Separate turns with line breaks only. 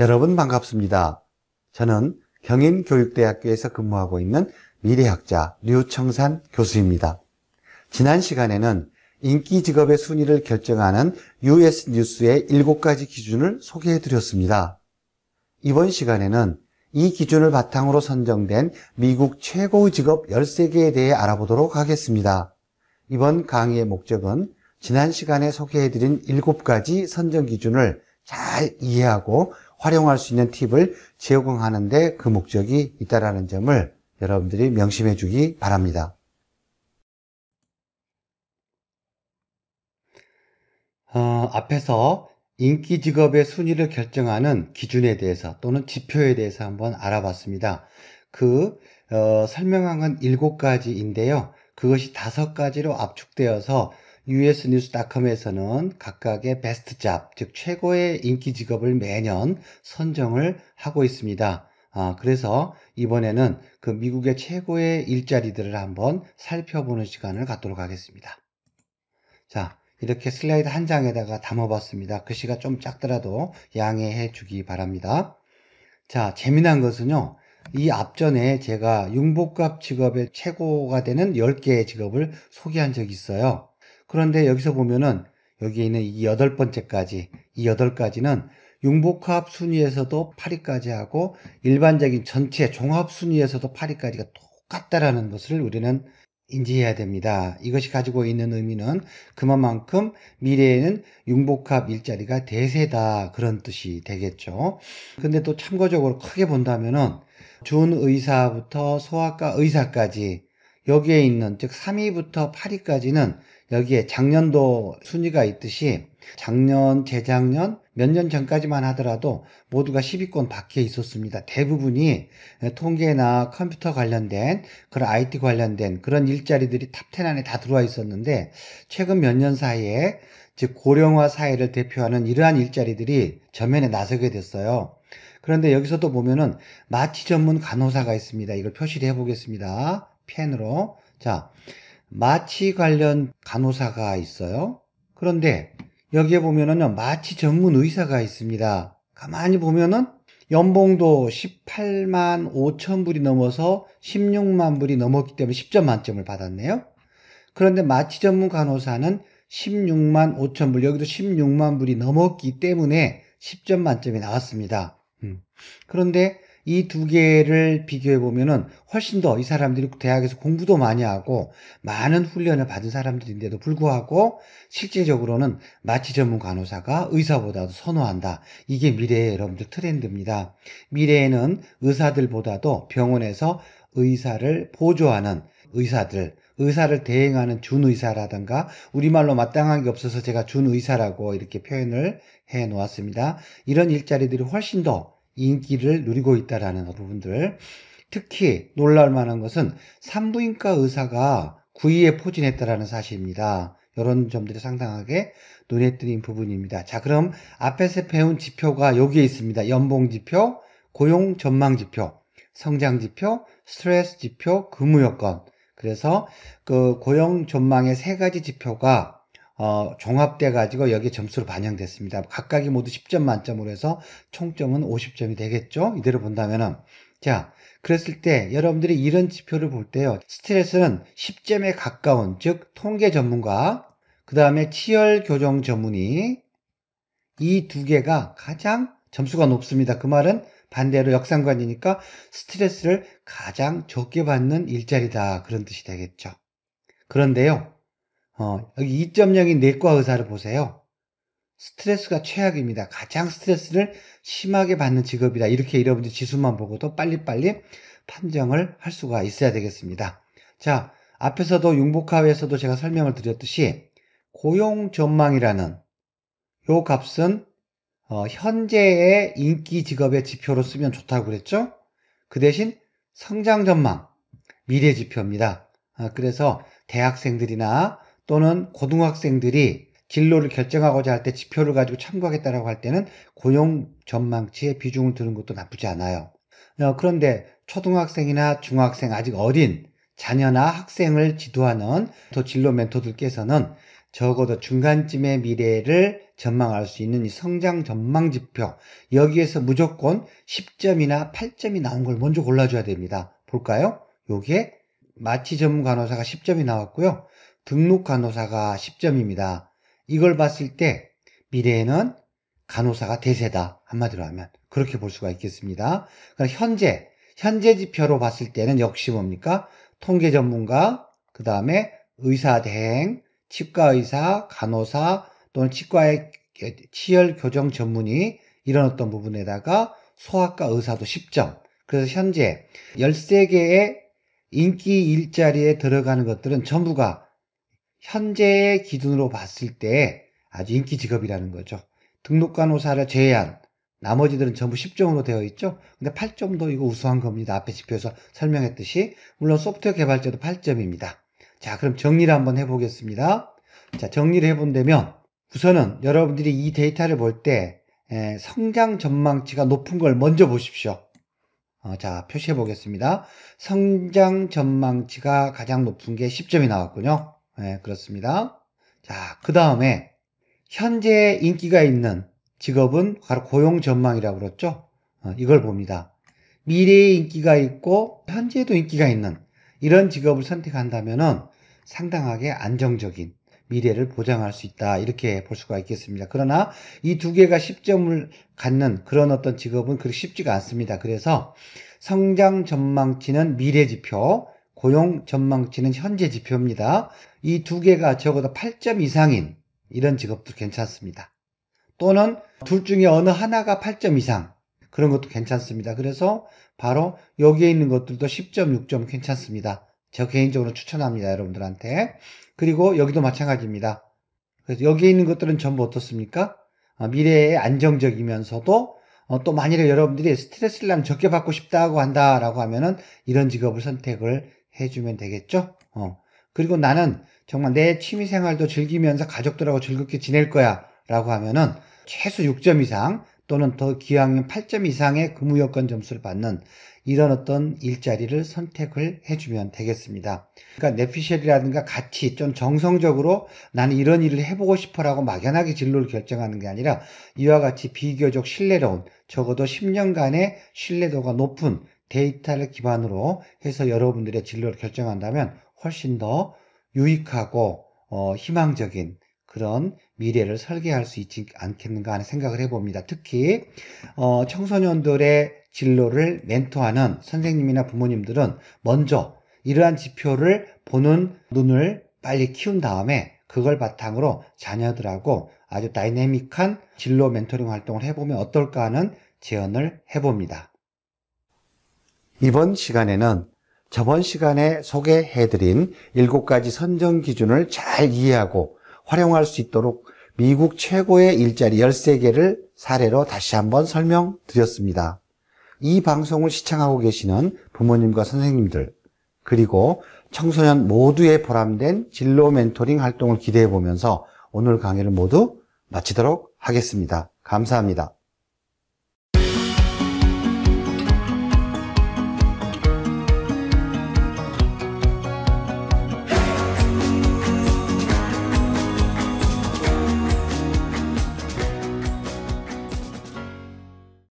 여러분 반갑습니다. 저는 경인교육대학교에서 근무하고 있는 미래학자 류청산 교수입니다. 지난 시간에는 인기 직업의 순위를 결정하는 US 뉴스의 7가지 기준을 소개해 드렸습니다. 이번 시간에는 이 기준을 바탕으로 선정된 미국 최고의 직업 13개에 대해 알아보도록 하겠습니다. 이번 강의의 목적은 지난 시간에 소개해드린 7가지 선정 기준을 잘 이해하고 활용할 수 있는 팁을 제공하는데 그 목적이 있다라는 점을 여러분들이 명심해 주기 바랍니다. 어, 앞에서 인기 직업의 순위를 결정하는 기준에 대해서 또는 지표에 대해서 한번 알아봤습니다. 그 어, 설명한 건 7가지인데요. 그것이 5가지로 압축되어서 usnews.com에서는 각각의 베스트 잡, 즉 최고의 인기 직업을 매년 선정을 하고 있습니다. 아, 그래서 이번에는 그 미국의 최고의 일자리들을 한번 살펴보는 시간을 갖도록 하겠습니다. 자, 이렇게 슬라이드 한 장에다가 담아봤습니다. 글씨가 그 좀 작더라도 양해해 주기 바랍니다. 자, 재미난 것은요. 이 앞전에 제가 융복합 직업의 최고가 되는 10개의 직업을 소개한 적이 있어요. 그런데 여기서 보면은 여기 있는 이 여덟 번째까지 이 여덟 가지는 융복합 순위에서도 8위까지 하고 일반적인 전체 종합 순위에서도 8위까지가 똑같다라는 것을 우리는 인지해야 됩니다. 이것이 가지고 있는 의미는 그만큼 미래에는 융복합 일자리가 대세다 그런 뜻이 되겠죠. 근데 또 참고적으로 크게 본다면은 준의사부터 소아과 의사까지 여기에 있는 즉 3위부터 8위까지는 여기에 작년도 순위가 있듯이 작년, 재작년, 몇 년 전까지만 하더라도 모두가 10위권 밖에 있었습니다. 대부분이 통계나 컴퓨터 관련된 그런 IT 관련된 그런 일자리들이 탑 10 안에 다 들어와 있었는데 최근 몇 년 사이에 즉 고령화 사회를 대표하는 이러한 일자리들이 전면에 나서게 됐어요. 그런데 여기서도 보면은 마취 전문 간호사가 있습니다. 이걸 표시를 해보겠습니다. 펜으로. 자, 마취 관련 간호사가 있어요. 그런데 여기에 보면은요, 마취 전문 의사가 있습니다. 가만히 보면은 연봉도 18만 5천 불이 넘어서 16만 불이 넘었기 때문에 10점 만점을 받았네요. 그런데 마취 전문 간호사는 16만 5천 불, 여기도 16만 불이 넘었기 때문에 10점 만점이 나왔습니다. 음. 그런데 이두 개를 비교해 보면은 훨씬 더 이 사람들이 대학에서 공부도 많이 하고 많은 훈련을 받은 사람들인데도 불구하고 실질적으로는 마취 전문 간호사가 의사보다도 선호한다. 이게 미래의 여러분들 트렌드입니다. 미래에는 의사들보다도 병원에서 의사를 보조하는 의사들, 의사를 대행하는 준의사라든가 우리말로 마땅한 게 없어서 제가 준의사라고 이렇게 표현을 해 놓았습니다. 이런 일자리들이 훨씬 더 인기를 누리고 있다라는 부분들. 특히 놀랄 만한 것은 산부인과 의사가 구의에 포진했다라는 사실입니다. 이런 점들이 상당하게 눈에 띄는 부분입니다. 자, 그럼 앞에서 배운 지표가 여기에 있습니다. 연봉 지표, 고용 전망 지표, 성장 지표, 스트레스 지표, 근무 여건. 그래서 그 고용 전망의 세 가지 지표가 어, 종합돼 가지고 여기 점수로 반영됐습니다. 각각이 모두 10점 만점으로 해서 총점은 50점이 되겠죠. 이대로 본다면은 자 그랬을 때 여러분들이 이런 지표를 볼 때요. 스트레스는 10점에 가까운 즉 통계 전문가 그 다음에 치열 교정 전문의 이두 개가 가장 점수가 높습니다. 그 말은 반대로 역상관이니까 스트레스를 가장 적게 받는 일자리다 그런 뜻이 되겠죠. 그런데요. 어, 여기 2.0인 내과 의사를 보세요. 스트레스가 최악입니다. 가장 스트레스를 심하게 받는 직업이다. 이렇게 여러분들 지수만 보고도 빨리빨리 판정을 할 수가 있어야 되겠습니다. 자, 앞에서도 융복합에서도 제가 설명을 드렸듯이 고용 전망이라는 요 값은 어, 현재의 인기 직업의 지표로 쓰면 좋다고 그랬죠? 그 대신 성장 전망, 미래 지표입니다. 아, 그래서 대학생들이나 또는 고등학생들이 진로를 결정하고자 할 때 지표를 가지고 참고하겠다라고 할 때는 고용 전망치에 비중을 두는 것도 나쁘지 않아요. 어, 그런데 초등학생이나 중학생 아직 어린 자녀나 학생을 지도하는 또 진로 멘토들께서는 적어도 중간쯤의 미래를 전망할 수 있는 이 성장 전망 지표 여기에서 무조건 10점이나 8점이 나온 걸 먼저 골라줘야 됩니다. 볼까요? 요게 마취 전문 간호사가 10점이 나왔고요. 등록 간호사가 10점입니다. 이걸 봤을 때 미래에는 간호사가 대세다. 한마디로 하면 그렇게 볼 수가 있겠습니다. 그럼 그러니까 현재 현재 지표로 봤을 때는 역시 뭡니까? 통계 전문가, 그 다음에 의사 대행, 치과 의사, 간호사 또는 치과의 치열 교정 전문의 이런 어떤 부분에다가 소아과 의사도 10점. 그래서 현재 13개의 인기 일자리에 들어가는 것들은 전부가 현재의 기준으로 봤을 때 아주 인기 직업이라는 거죠. 등록 간호사를 제외한 나머지들은 전부 1 0점으로 되어 있죠. 근데 8점도 이거 우수한 겁니다. 앞에 지표에서 설명했듯이 물론 소프트웨어 개발자도 8점입니다. 자 그럼 정리를 한번 해보겠습니다. 자 정리를 해본다면 우선은 여러분들이 이 데이터를 볼 때 성장 전망치가 높은 걸 먼저 보십시오. 어, 자 표시해 보겠습니다. 성장 전망치가 가장 높은 게 10점이 나왔군요. 네, 그렇습니다. 자, 그 다음에 현재 인기가 있는 직업은 바로 고용 전망이라고 그랬죠. 어, 이걸 봅니다. 미래의 인기가 있고 현재에도 인기가 있는 이런 직업을 선택한다면 상당하게 안정적인 미래를 보장할 수 있다. 이렇게 볼 수가 있겠습니다. 그러나 이 두 개가 10점을 갖는 그런 어떤 직업은 그렇게 쉽지가 않습니다. 그래서 성장 전망치는 미래 지표, 고용 전망치는 현재 지표입니다. 이 두 개가 적어도 8점 이상인 이런 직업도 괜찮습니다. 또는 둘 중에 어느 하나가 8점 이상 그런 것도 괜찮습니다. 그래서 바로 여기에 있는 것들도 10점, 6점 괜찮습니다. 저 개인적으로 추천합니다. 여러분들한테. 그리고 여기도 마찬가지입니다. 그래서 여기에 있는 것들은 전부 어떻습니까? 어, 미래에 안정적이면서도 어, 또 만일에 여러분들이 스트레스를 난 적게 받고 싶다고 한다라고 하면은 이런 직업을 선택을 해주면 되겠죠? 어. 그리고 나는 정말 내 취미 생활도 즐기면서 가족들하고 즐겁게 지낼 거야. 라고 하면은 최소 6점 이상 또는 더 기왕이면 8점 이상의 근무 여건 점수를 받는 이런 어떤 일자리를 선택을 해주면 되겠습니다. 그러니까 내피셜이라든가 같이 좀 정성적으로 나는 이런 일을 해보고 싶어라고 막연하게 진로를 결정하는 게 아니라 이와 같이 비교적 신뢰로운 적어도 10년간의 신뢰도가 높은 데이터를 기반으로 해서 여러분들의 진로를 결정한다면 훨씬 더 유익하고 어, 희망적인 그런 미래를 설계할 수 있지 않겠는가 하는 생각을 해봅니다. 특히 어, 청소년들의 진로를 멘토하는 선생님이나 부모님들은 먼저 이러한 지표를 보는 눈을 빨리 키운 다음에 그걸 바탕으로 자녀들하고 아주 다이내믹한 진로 멘토링 활동을 해보면 어떨까 하는 제언을 해봅니다. 이번 시간에는 저번 시간에 소개해드린 7가지 선정 기준을 잘 이해하고 활용할 수 있도록 미국 최고의 일자리 13개를 사례로 다시 한번 설명드렸습니다. 이 방송을 시청하고 계시는 부모님과 선생님들 그리고 청소년 모두의 보람된 진로 멘토링 활동을 기대해 보면서 오늘 강의를 모두 마치도록 하겠습니다. 감사합니다.